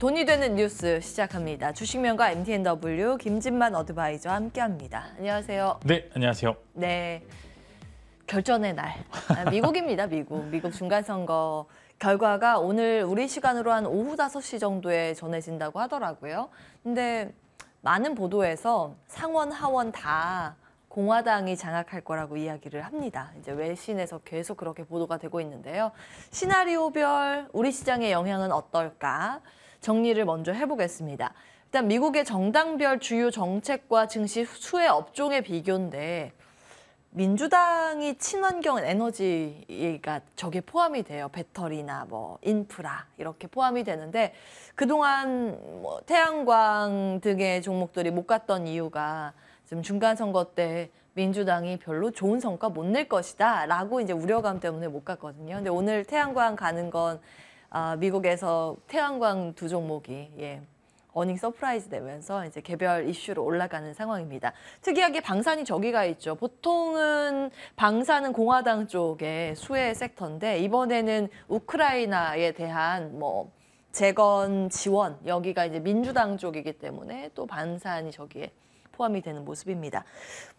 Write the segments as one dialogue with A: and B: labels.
A: 돈이 되는 뉴스 시작합니다. 주식명가 MTNW 김진만 어드바이저와 함께합니다. 안녕하세요.
B: 네, 안녕하세요.
A: 네, 결전의 날. 아, 미국입니다, 미국. 미국 중간선거 결과가 오늘 우리 시간으로 한 오후 다시 정도에 전해진다고 하더라고요. 근데 많은 보도에서 상원, 하원 다 공화당이 장악할 거라고 이야기를 합니다. 이제 외신에서 계속 그렇게 보도가 되고 있는데요. 시나리오별 우리 시장의 영향은 어떨까? 정리를 먼저 해보겠습니다. 일단 미국의 정당별 주요 정책과 증시 수혜 업종의 비교인데 민주당이 친환경 에너지가 저게 포함이 돼요. 배터리나 뭐 인프라 이렇게 포함이 되는데 그동안 뭐 태양광 등의 종목들이 못 갔던 이유가 지금 중간 선거 때 민주당이 별로 좋은 성과 못 낼 것이다 라고 이제 우려감 때문에 못 갔거든요. 근데 오늘 태양광 가는 건 아, 미국에서 태양광 두 종목이 예, 어닝 서프라이즈 되면서 이제 개별 이슈로 올라가는 상황입니다. 특이하게 방산이 저기가 있죠. 보통은 방산은 공화당 쪽의 수혜 섹터인데 이번에는 우크라이나에 대한 뭐 재건 지원 여기가 이제 민주당 쪽이기 때문에 또 방산이 저기에 포함이 되는 모습입니다.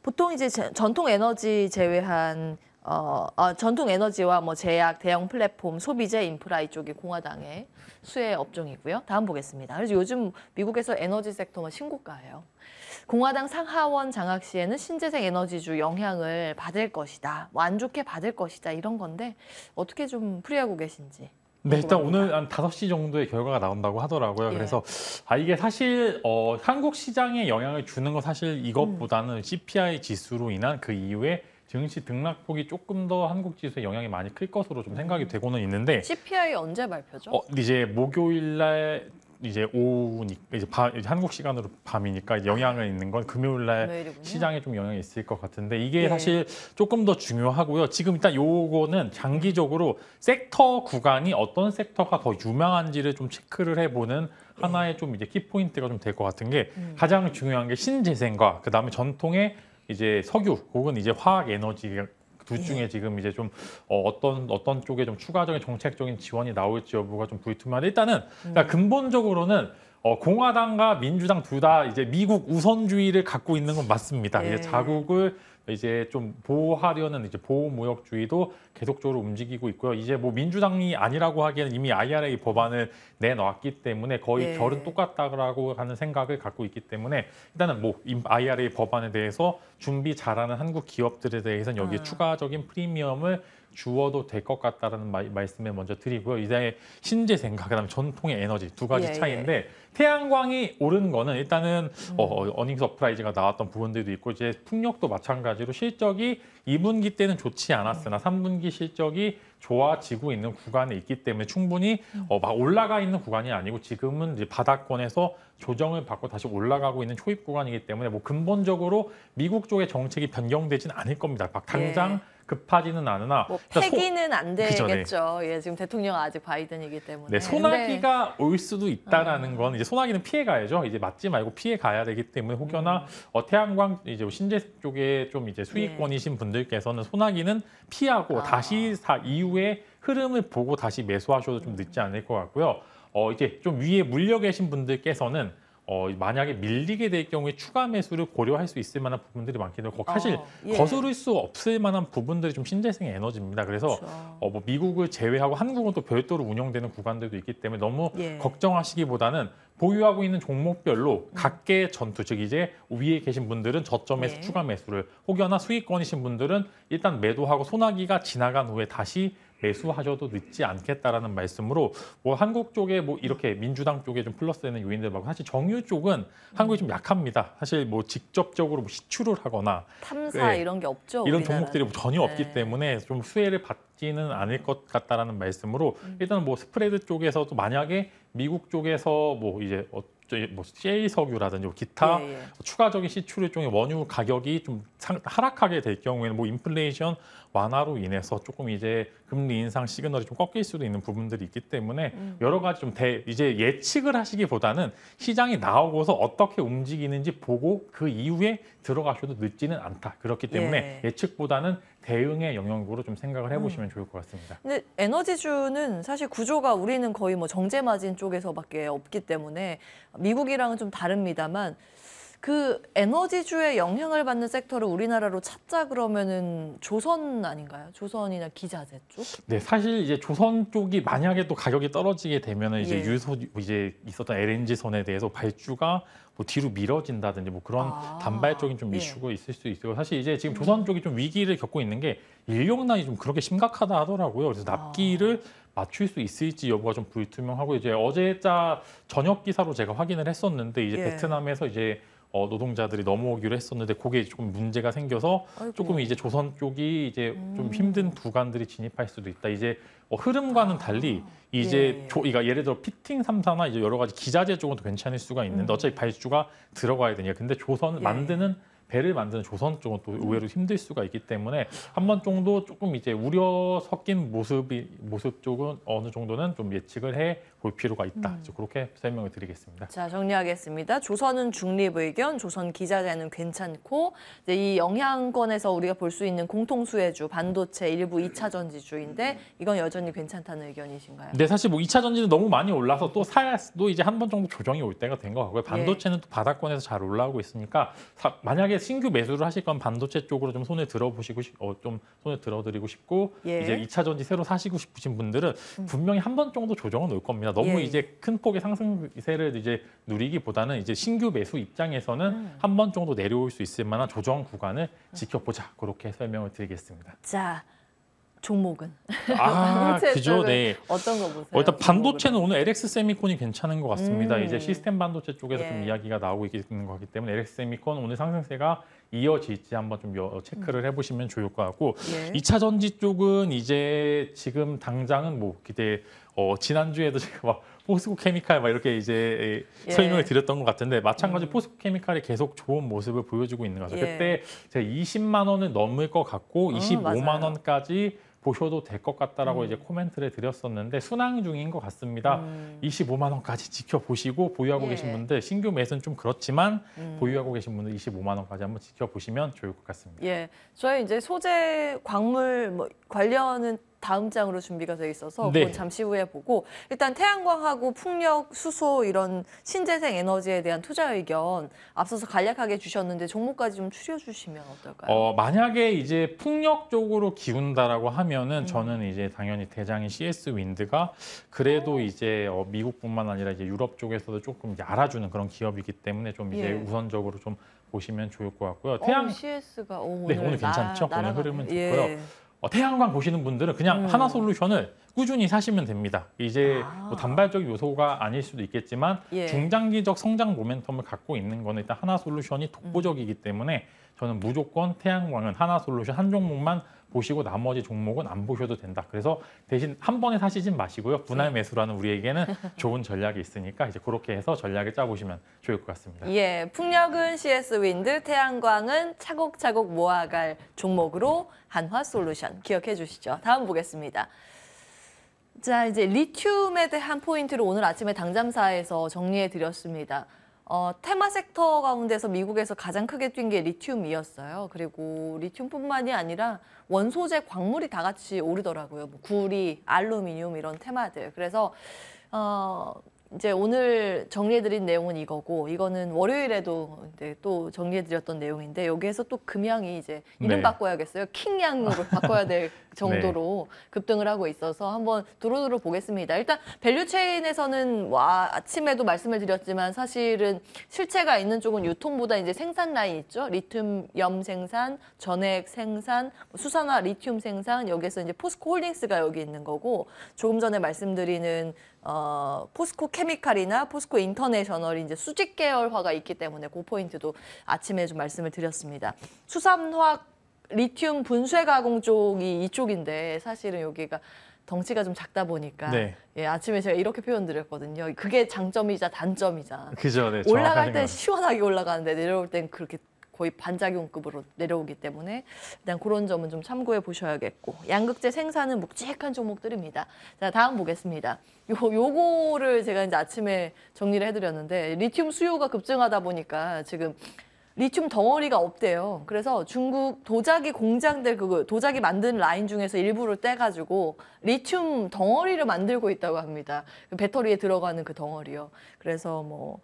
A: 보통 이제 전통 에너지 제외한 어, 어, 전통 에너지와 뭐 제약, 대형 플랫폼, 소비재, 인프라 이쪽이 공화당의 수혜 업종이고요. 다음 보겠습니다. 그래서 요즘 미국에서 에너지 섹터가 신고가예요. 공화당 상하원 장악 시에는 신재생 에너지주 영향을 받을 것이다. 뭐안 좋게 받을 것이다. 이런 건데 어떻게 좀 풀이하고 계신지. 네, 일단
B: 오늘 한 다섯 시 정도의 결과가 나온다고 하더라고요. 예. 그래서 아 이게 사실 어 한국 시장에 영향을 주는 건 사실 이것보다는 음. CPI 지수로 인한 그 이후에 증시 등락폭이 조금 더 한국 지수에 영향이 많이 클 것으로 좀 생각이 음. 되고는 있는데
A: CPI 언제 발표죠? 어,
B: 이제 목요일 날 이제 오후니 이제, 밤, 이제 한국 시간으로 밤이니까 영향을 있는 건 금요일 날 시장에 좀 영향이 있을 것 같은데 이게 예. 사실 조금 더 중요하고요. 지금 일단 요거는 장기적으로 섹터 구간이 어떤 섹터가 더 유명한지를 좀 체크를 해보는 하나의 좀 이제 키포인트가 좀 될 것 같은 게 음. 가장 중요한 게 신재생과 그다음에 전통의 이제 석유 혹은 이제 화학 에너지 둘 네. 중에 지금 이제 좀 어, 어떤 어떤 쪽에 좀 추가적인 정책적인 지원이 나올지 여부가 좀 불투명한데 일단은 음. 그러니까 근본적으로는 어, 공화당과 민주당 둘 다 이제 미국 우선주의를 갖고 있는 건 맞습니다. 예. 이제 네. 자국을 이제 좀 보호하려는 이제 보호무역주의도 계속적으로 움직이고 있고요. 이제 뭐 민주당이 아니라고 하기에는 이미 IRA 법안을 내놨기 때문에 거의 예. 결은 똑같다고 하는 생각을 갖고 있기 때문에 일단은 뭐 IRA 법안에 대해서 준비 잘하는 한국 기업들에 대해서는 여기에 아. 추가적인 프리미엄을 주어도 될 것 같다라는 마, 말씀을 먼저 드리고요. 이제 신재생과 그다음에 전통의 에너지 두 가지 예, 차이인데 예. 태양광이 오른 거는 일단은 음. 어, 어닝 서프라이즈가 나왔던 부분들도 있고 이제 풍력도 마찬가지로 실적이 2분기 때는 좋지 않았으나 3분기 실적이 좋아지고 있는 구간에 있기 때문에 충분히 음. 어, 막 올라가 있는 구간이 아니고 지금은 이제 바닥권에서 조정을 받고 다시 올라가고 있는 초입 구간이기 때문에 뭐 근본적으로 미국 쪽의 정책이 변경되진 않을 겁니다. 막 당장 예. 급하지는 않으나 뭐 그러니까 패기는
A: 소... 안 그 되겠죠. 예, 지금 대통령 아직 바이든이기 때문에. 네, 소나기가
B: 근올 수도 있다라는 아. 건 이제 소나기는 피해 가야죠. 이제 맞지 말고 피해 가야 되기 때문에 혹여나 음. 어, 태양광 이제 뭐 신재 쪽에 좀 이제 수익권이신 네. 분들께서는 소나기는 피하고 아. 다시 사 이후에 흐름을 보고 다시 매수하셔도 좀 늦지 않을 것 같고요. 어 이제 좀 위에 물려 계신 분들께서는 어, 만약에 밀리게 될 경우에 추가 매수를 고려할 수 있을 만한 부분들이 많기 때문에 사실 어, 예. 거스를 수 없을 만한 부분들이 좀신재생 에너지입니다. 그래서 그렇죠. 어, 뭐 미국을 제외하고 한국은 또 별도로 운영되는 구간들도 있기 때문에 너무 예. 걱정하시기보다는 보유하고 있는 종목별로 음. 각계 전투, 즉 이제 위에 계신 분들은 저점에서 예. 추가 매수를 혹여나 수익권이신 분들은 일단 매도하고 소나기가 지나간 후에 다시 배수하셔도 늦지 않겠다라는 말씀으로 뭐 한국 쪽에 뭐 이렇게 민주당 쪽에 좀 플러스되는 요인들하고 사실 정유 쪽은 한국이 좀 약합니다. 사실 뭐 직접적으로 뭐시출을 하거나
A: 탐사 네, 이런 게 없죠. 이런 우리나라는. 종목들이 뭐 전혀 없기 네.
B: 때문에 좀 수혜를 받지는 않을 것 같다라는 말씀으로 음. 일단 뭐 스프레드 쪽에서도 만약에 미국 쪽에서 뭐 이제 뭐 CA 석유라든지 뭐 기타 예, 예. 뭐 추가적인 시추류 쪽의 원유 가격이 좀 하락하게 될 경우에는 뭐 인플레이션 완화로 인해서 조금 이제 금리 인상 시그널이 좀 꺾일 수도 있는 부분들이 있기 때문에 음. 여러 가지 좀 대, 이제 예측을 하시기보다는 시장이 나오고서 어떻게 움직이는지 보고 그 이후에 들어가셔도 늦지는 않다. 그렇기 때문에 예. 측보다는 대응의 영역으로 좀 생각을 해보시면 음. 좋을 것 같습니다.
A: 근데 에너지주는 사실 구조가 우리는 거의 뭐 정제 마진 쪽에서밖에 없기 때문에 미국이랑은 좀 다릅니다만 그 에너지주의 영향을 받는 섹터를 우리나라로 찾자 그러면은 조선 아닌가요? 조선이나 기자재 쪽?
B: 네, 사실 이제 조선 쪽이 만약에 또 가격이 떨어지게 되면 은 이제 예. 유소 이제 있었던 LNG 선에 대해서 발주가 뭐 뒤로 미뤄진다든지 뭐 그런 아, 단발적인 좀 예. 이슈가 있을 수 있어요. 사실 이제 지금 조선 음. 쪽이 좀 위기를 겪고 있는 게 인력난이 좀 그렇게 심각하다 하더라고요. 그래서 아. 납기를 아. 맞출 수 있을지 여부가 좀 불투명하고 이제 어제자 저녁 기사로 제가 확인을 했었는데 이제 예. 베트남에서 이제 어, 노동자들이 넘어오기로 했었는데 그게 조금 문제가 생겨서 아이고. 조금 이제 조선 쪽이 이제 음. 좀 힘든 두간들이 진입할 수도 있다. 이제 어, 흐름과는 아, 달리 예. 이제 예. 조, 그러니까 예를 들어 피팅 삼사나 이제 여러 가지 기자재 쪽은 괜찮을 수가 있는데 음. 어차피 발주가 들어가야 되니까 근데 조선 예. 만드는 배를 만드는 조선 쪽은 또 음. 의외로 힘들 수가 있기 때문에 한 번 정도 조금 이제 우려 섞인 모습이 모습 쪽은 어느 정도는 좀 예측을 해 볼 필요가 있다. 음. 이 그렇게 설명을 드리겠습니다.
A: 자 정리하겠습니다. 조선은 중립 의견, 조선 기자재는 괜찮고 이제 이 영향권에서 우리가 볼 수 있는 공통수혜주 반도체 일부 2차 전지주인데 이건 여전히 괜찮다는 의견이신가요? 네,
B: 사실 뭐 2차 전지는 너무 많이 올라서 또 사야도 이제 한 번 정도 조정이 올 때가 된 것 같고요. 예. 반도체는 또 바닥권에서 잘 올라오고 있으니까 사, 만약에 신규 매수를 하실 건 반도체 쪽으로 좀손에 들어보시고 싶, 어, 좀손에 들어드리고 싶고 예. 이제 2차 전지 새로 사시고 싶으신 분들은 음. 분명히 한 번 정도 조정은 올 겁니다. 너무 예. 이제 큰 폭의 상승세를 이제 누리기보다는 이제 신규 매수 입장에서는 음. 한번 정도 내려올 수 있을 만한 조정 구간을 지켜보자 그렇게 설명을 드리겠습니다.
A: 자. 종목은 아 그죠 네 어떤 거 보세요? 일단
B: 반도체는 오늘 LX 세미콘이 괜찮은 것 같습니다. 음. 이제 시스템 반도체 쪽에서 예. 좀 이야기가 나오고 있는 거기 때문에 LX 세미콘 오늘 상승세가 이어질지 한번 좀 체크를 해보시면 좋을 것 같고 예. 2차 전지 쪽은 이제 지금 당장은 뭐 기대 어, 지난주에도 제가 막 포스코 케미칼 막 이렇게 이제 예. 설명을 드렸던 것 같은데 마찬가지 음. 포스코 케미칼이 계속 좋은 모습을 보여주고 있는 거죠. 예. 그때 제가 20만 원을 넘을 것 같고 음, 25만 맞아요. 원까지 보셔도 될 것 같다라고 음. 이제 코멘트를 드렸었는데 순항 중인 것 같습니다. 음. 25만 원까지 지켜보시고 보유하고 예. 계신 분들 신규 매수는 좀 그렇지만 음. 보유하고 계신 분들 25만 원까지 한번 지켜보시면 좋을 것 같습니다.
A: 예, 저희 이제 소재 광물 뭐 관련은 다음 장으로 준비가 돼 있어서 네. 그건 잠시 후에 보고 일단 태양광하고 풍력, 수소 이런 신재생 에너지에 대한 투자 의견 앞서서 간략하게 주셨는데 종목까지 좀 추려 주시면 어떨까요?
B: 어, 만약에 이제 풍력 쪽으로 기운다라고 하면은 음. 저는 이제 당연히 대장인 CS 윈드가 그래도 오. 어. 이제 어, 미국뿐만 아니라 이제 유럽 쪽에서도 조금 알아주는 그런 기업이기 때문에 좀 이제 예. 우선적으로 좀 보시면 좋을 것 같고요. 어, 태양 오,
A: CS가 오, 어, 네, 오늘, 오늘 괜찮죠? 나, 오늘 흐름은 좋고요. 예.
B: 어, 태양광 보시는 분들은 그냥 음. 하나 솔루션을 꾸준히 사시면 됩니다. 이제 뭐 아. 뭐 단발적 요소가 아닐 수도 있겠지만 예. 중장기적 성장 모멘텀을 갖고 있는 거 일단 하나 솔루션이 독보적이기 때문에 저는 무조건 태양광은 하나 솔루션 한 종목만 보시고 나머지 종목은 안 보셔도 된다. 그래서 대신 한 번에 사시진 마시고요. 분할 네. 매수라는 우리에게는 좋은 전략이 있으니까 이제 그렇게 해서 전략을 짜보시면 좋을 것 같습니다.
A: 예, 풍력은 CS 윈드, 태양광은 차곡차곡 모아갈 종목으로 한화솔루션 기억해 주시죠. 다음 보겠습니다. 자, 이제 리튬에 대한 포인트를 오늘 아침에 당잠사에서 정리해 드렸습니다. 어, 테마 섹터 가운데서 미국에서 가장 크게 뛴 게 리튬이었어요. 그리고 리튬뿐만이 아니라 원소재 광물이 다 같이 오르더라고요. 뭐 구리, 알루미늄 이런 테마들. 그래서 어, 이제 오늘 정리해드린 내용은 이거고 이거는 월요일에도 이제 또 정리해드렸던 내용인데 여기에서 또 금양이 이제 이름 네. 바꿔야겠어요. 킹양으로 바꿔야 될 네. 정도로 네. 급등을 하고 있어서 한번 두루두루 보겠습니다. 일단 밸류 체인에서는 와 아침에도 말씀을 드렸지만 사실은 실체가 있는 쪽은 유통보다 이제 생산 라인 있죠. 리튬염 생산, 전액 생산, 뭐 수산화 리튬 생산 여기에서 이제 포스코 홀딩스가 여기 있는 거고 조금 전에 말씀드리는 어, 포스코 케미칼이나 포스코 인터내셔널 이제 수직 계열화가 있기 때문에 그 포인트도 아침에 좀 말씀을 드렸습니다. 수산화학 리튬 분쇄 가공 쪽이 이쪽인데 사실은 여기가 덩치가 좀 작다 보니까 네. 예, 아침에 제가 이렇게 표현드렸거든요. 그게 장점이자 단점이자.
B: 그죠, 네, 올라갈 땐
A: 시원하게 올라가는데 내려올 땐 그렇게 거의 반작용급으로 내려오기 때문에 일단 그런 점은 좀 참고해 보셔야겠고 양극재 생산은 묵직한 종목들입니다. 자 다음 보겠습니다. 요, 요거를 제가 이제 아침에 정리를 해드렸는데 리튬 수요가 급증하다 보니까 지금 리튬 덩어리가 없대요. 그래서 중국 도자기 공장들 그 도자기 만드는 라인 중에서 일부를 떼가지고 리튬 덩어리를 만들고 있다고 합니다. 그 배터리에 들어가는 그 덩어리요. 그래서 뭐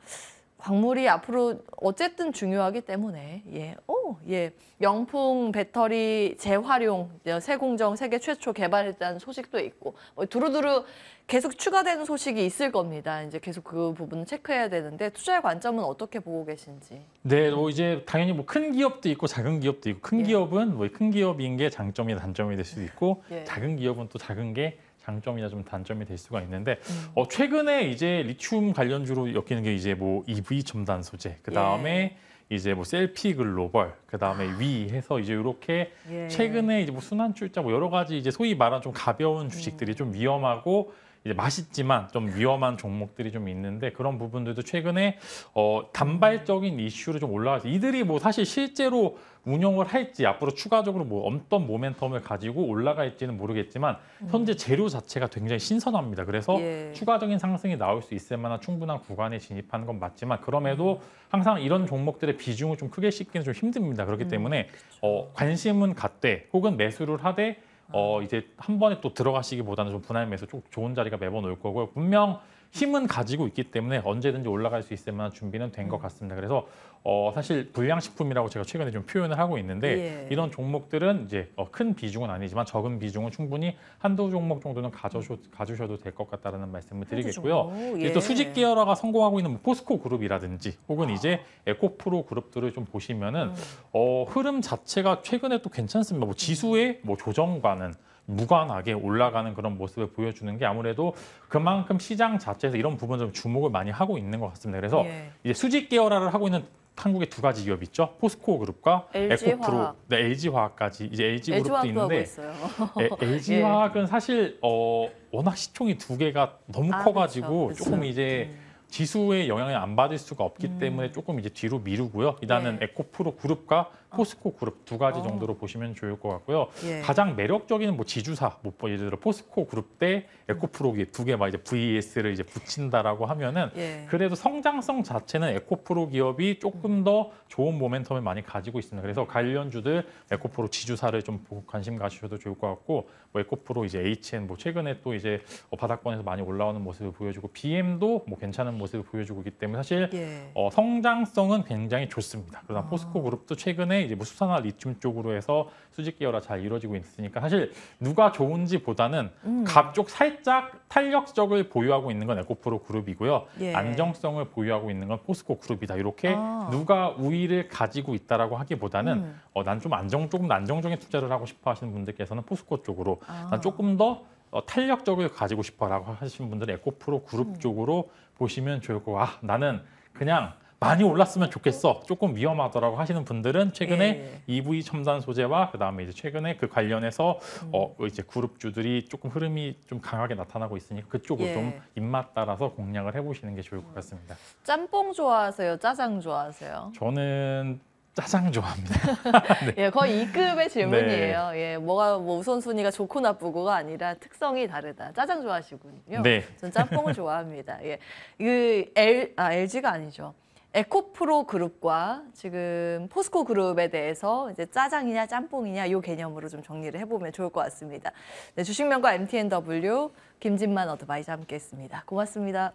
A: 광물이 앞으로 어쨌든 중요하기 때문에 예, 오, 예, 명품 배터리 재활용 예, 세공정 세계 최초 개발했다는 소식도 있고 뭐 두루두루 계속 추가되는 소식이 있을 겁니다. 이제 계속 그 부분을 체크해야 되는데 투자의 관점은 어떻게 보고 계신지?
B: 네, 뭐 이제 당연히 뭐 큰 기업도 있고 작은 기업도 있고 큰 예. 기업은 뭐 큰 기업인 게 장점이 단점이 될 수도 있고 예. 작은 기업은 또 작은 게 장점이나 좀 단점이 될 수가 있는데 음. 어, 최근에 이제 리튬 관련주로 엮이는 게 이제 뭐 EV 첨단 소재, 그 다음에 예. 이제 뭐 셀피 글로벌, 그 다음에 아. 위 해서 이제 이렇게 예. 최근에 이제 뭐 순환 출자 뭐 여러 가지 이제 소위 말한 좀 가벼운 주식들이 음. 좀 위험하고 이제 맛있지만 좀 위험한 종목들이 좀 있는데 그런 부분들도 최근에 어, 단발적인 이슈로 좀 올라와서 이들이 뭐 사실 실제로 운영을 할지 앞으로 추가적으로 뭐 어떤 모멘텀을 가지고 올라갈지는 모르겠지만 음. 현재 재료 자체가 굉장히 신선합니다. 그래서 예. 추가적인 상승이 나올 수 있을 만한 충분한 구간에 진입하는 건 맞지만 그럼에도 음. 항상 이런 종목들의 비중을 좀 크게 씻기는 좀 힘듭니다. 그렇기 음. 때문에 어, 그렇죠. 관심은 갖되 혹은 매수를 하되 어, 이제 한 번에 또 들어가시기보다는 좀 분할 매수 좀 좋은 자리가 매번 올 거고요. 분명 힘은 가지고 있기 때문에 언제든지 올라갈 수 있을 만한 준비는 된것 음. 같습니다. 그래서 어, 사실 불량식품이라고 제가 최근에 좀 표현을 하고 있는데 예. 이런 종목들은 이제 어, 큰 비중은 아니지만 적은 비중은 충분히 한두 종목 정도는 가져셔, 음. 주셔도될 것 같다는 말씀을 드리겠고요. 예. 또 수직 계열화가 성공하고 있는 뭐 포스코 그룹이라든지 혹은 아. 이제 에코프로 그룹들을 좀 보시면은 음. 어, 흐름 자체가 최근에 또 괜찮습니다. 뭐 지수의 음. 뭐 조정과는 무관하게 올라가는 그런 모습을 보여주는 게 아무래도 그만큼 시장 자체에서 이런 부분 좀 주목을 많이 하고 있는 것 같습니다. 그래서 예. 이제 수직 계열화를 하고 있는 한국의 두 가지 기업 있죠. 포스코 그룹과 에코프로, 네, LG화학까지 이제 LG 그룹도 있는데 에, LG화학은 예. 사실 어, 워낙 시총이 두 개가 너무 아, 커가지고 그쵸, 그쵸. 조금 이제 음. 지수의 영향을 안 받을 수가 없기 음. 때문에 조금 이제 뒤로 미루고요. 일단은 네. 에코프로 그룹과 아. 포스코 그룹 두 가지 어. 정도로 보시면 좋을 것 같고요. 예. 가장 매력적인 뭐 지주사, 뭐, 뭐 예를 들어 포스코 그룹 대 에코프로 두개막 이제 VES를 이제 붙인다라고 하면은 예. 그래도 성장성 자체는 에코프로 기업이 조금 음. 더 좋은 모멘텀을 많이 가지고 있습니다. 그래서 관련주들 에코프로 지주사를 좀 관심 가셔도 좋을 것 같고 뭐 에코프로 이제 HN 뭐 최근에 또 이제 어, 바닥권에서 많이 올라오는 모습을 보여주고 BM도 뭐 괜찮은 모습을 보여주고 있기 때문에 사실 예. 어, 성장성은 굉장히 좋습니다. 그러나 아. 포스코 그룹도 최근에 이제 뭐 수산화 리튬 쪽으로 해서 수직 계열화 잘 이루어지고 있으니까 사실 누가 좋은지보다는 갑쪽 음. 살짝 탄력적을 보유하고 있는 건 에코프로 그룹이고요. 예. 안정성을 보유하고 있는 건 포스코 그룹이다. 이렇게 아. 누가 우위를 가지고 있다라고 하기보다는 음. 어, 난좀 안정 조금 안정적인 투자를 하고 싶어 하시는 분들께서는 포스코 쪽으로 아. 난 조금 더 어, 탄력적으로 가지고 싶어라고 하신 분들은 에코프로 그룹 음. 쪽으로 보시면 좋을 거고 아 나는 그냥 많이 올랐으면 좋겠어. 조금 위험하더라고 하시는 분들은 최근에 예. EV 첨단 소재와 그다음에 이제 최근에 그 관련해서 음. 어 이제 그룹주들이 조금 흐름이 좀 강하게 나타나고 있으니까 그쪽을 예. 좀 입맛 따라서 공략을 해 보시는 게 좋을 것 같습니다. 음.
A: 짬뽕 좋아하세요? 짜장 좋아하세요?
B: 저는 짜장 좋아합니다.
A: 네. 예, 거의 이급의 질문이에요. 네. 예, 뭐가 뭐 우선순위가 좋고 나쁘고가 아니라 특성이 다르다. 짜장 좋아하시군요. 네. 전 짬뽕을 좋아합니다. 예, 그 L 아 LG가 아니죠. 에코프로 그룹과 지금 포스코 그룹에 대해서 이제 짜장이냐 짬뽕이냐 요 개념으로 좀 정리를 해보면 좋을 것 같습니다. 네, 주식명과 MTNW 김진만 어드바이저 함께했습니다. 고맙습니다.